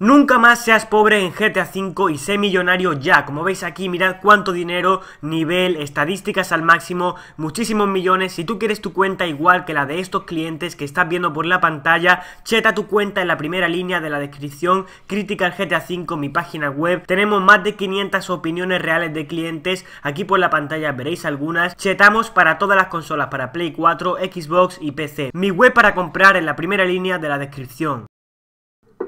Nunca más seas pobre en GTA V y sé millonario ya. Como veis aquí, mirad cuánto dinero, nivel, estadísticas al máximo, muchísimos millones. Si tú quieres tu cuenta igual que la de estos clientes que estás viendo por la pantalla, cheta tu cuenta en la primera línea de la descripción, crítica GTA V, mi página web. Tenemos más de 500 opiniones reales de clientes. Aquí por la pantalla veréis algunas. Chetamos para todas las consolas, para Play 4, Xbox y PC. Mi web para comprar en la primera línea de la descripción.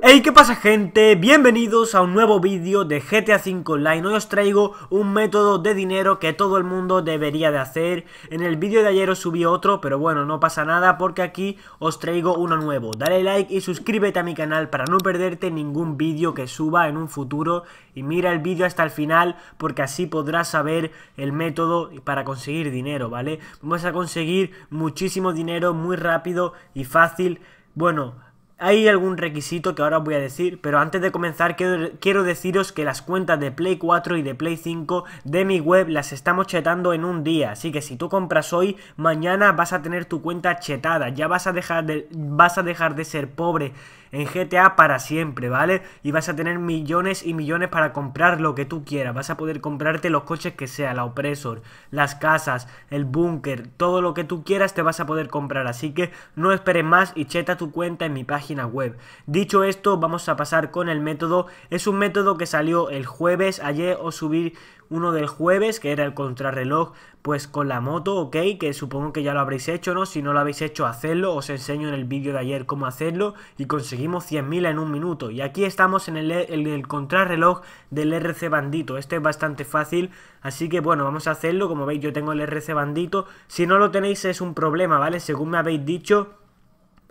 Hey, ¿qué pasa gente? Bienvenidos a un nuevo vídeo de GTA 5 Online. Hoy os traigo un método de dinero que todo el mundo debería de hacer. En el vídeo de ayer os subí otro, pero bueno, no pasa nada porque aquí os traigo uno nuevo. Dale like y suscríbete a mi canal para no perderte ningún vídeo que suba en un futuro. Y mira el vídeo hasta el final porque así podrás saber el método para conseguir dinero, ¿vale? Vamos a conseguir muchísimo dinero muy rápido y fácil. Bueno, hay algún requisito que ahora voy a decir, pero antes de comenzar quiero, deciros que las cuentas de Play 4 y de Play 5 de mi web las estamos chetando en un día, así que si tú compras hoy, mañana vas a tener tu cuenta chetada, ya vas a dejar de, vas a dejar de ser pobre en GTA para siempre, ¿vale? Y vas a tener millones y millones para comprar lo que tú quieras, vas a poder comprarte los coches que sea, la opresor, las casas, el búnker, todo lo que tú quieras te vas a poder comprar, así que no esperes más y cheta tu cuenta en mi página web. Dicho esto, vamos a pasar con el método. Es un método que salió el jueves. Ayer os subí uno del jueves, que era el contrarreloj, pues con la moto, ok, que supongo que ya lo habréis hecho, ¿no? Si no lo habéis hecho, hacerlo Os enseño en el vídeo de ayer cómo hacerlo y conseguimos 100.000 en un minuto. Y aquí estamos en el, el contrarreloj del RC Bandito. Este es bastante fácil, así que bueno, vamos a hacerlo. Como veis, yo tengo el RC Bandito. Si no lo tenéis es un problema, ¿vale? Según me habéis dicho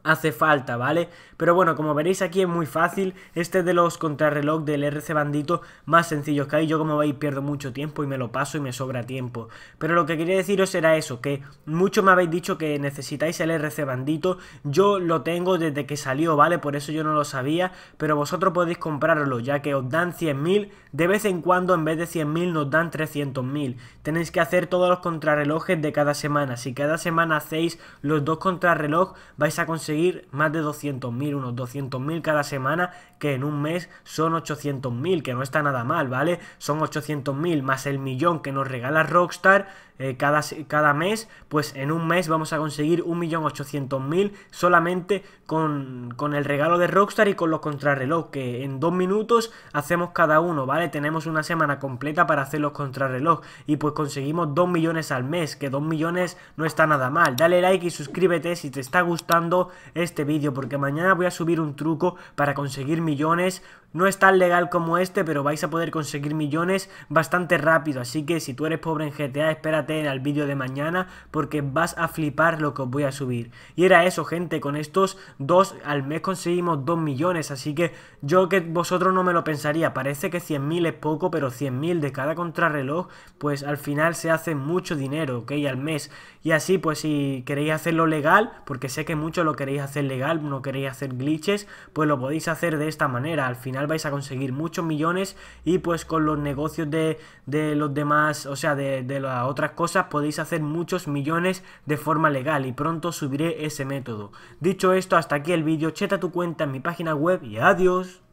hace falta, ¿vale? Pero bueno, como veréis aquí es muy fácil, este es de los contrarreloj del RC Bandito más sencillos que hay, yo como veis pierdo mucho tiempo y me lo paso y me sobra tiempo. Pero lo que quería deciros era eso, que muchos me habéis dicho que necesitáis el RC Bandito, yo lo tengo desde que salió, ¿vale? Por eso yo no lo sabía, pero vosotros podéis comprarlo, ya que os dan 100.000, de vez en cuando en vez de 100.000 nos dan 300.000. Tenéis que hacer todos los contrarrelojes de cada semana, si cada semana hacéis los dos contrarreloj vais a conseguir más de 200.000, unos 200.000 cada semana, que en un mes son 800.000, que no está nada mal, ¿vale? Son 800.000 más el millón que nos regala Rockstar eh, cada, cada mes, pues en un mes vamos a conseguir 1.800.000 solamente con, con el regalo de Rockstar y con los contrarreloj, que en dos minutos hacemos cada uno, ¿vale? Tenemos una semana completa para hacer los contrarreloj y pues conseguimos 2 millones al mes, que 2 millones no está nada mal. Dale like y suscríbete si te está gustando este vídeo porque mañana voy a subir un truco para conseguir millones. No es tan legal como este, pero vais a poder conseguir millones bastante rápido. Así que si tú eres pobre en GTA, espérate al vídeo de mañana porque vas a flipar lo que os voy a subir. Y era eso, gente. Con estos dos al mes conseguimos 2 millones. Así que yo que vosotros no me lo pensaría. Parece que mil es poco, pero mil de cada contrarreloj, pues al final se hace mucho dinero, ¿ok? Al mes. Y así, pues si queréis hacerlo legal, porque sé que mucho lo queréis hacer legal, no queréis hacer glitches, pues lo podéis hacer de esta manera. Al final vais a conseguir muchos millones y pues con los negocios de, los demás, o sea, de, de las otras cosas, podéis hacer muchos millones de forma legal y pronto subiré ese método. Dicho esto, hasta aquí el vídeo, cheta tu cuenta en mi página web y adiós.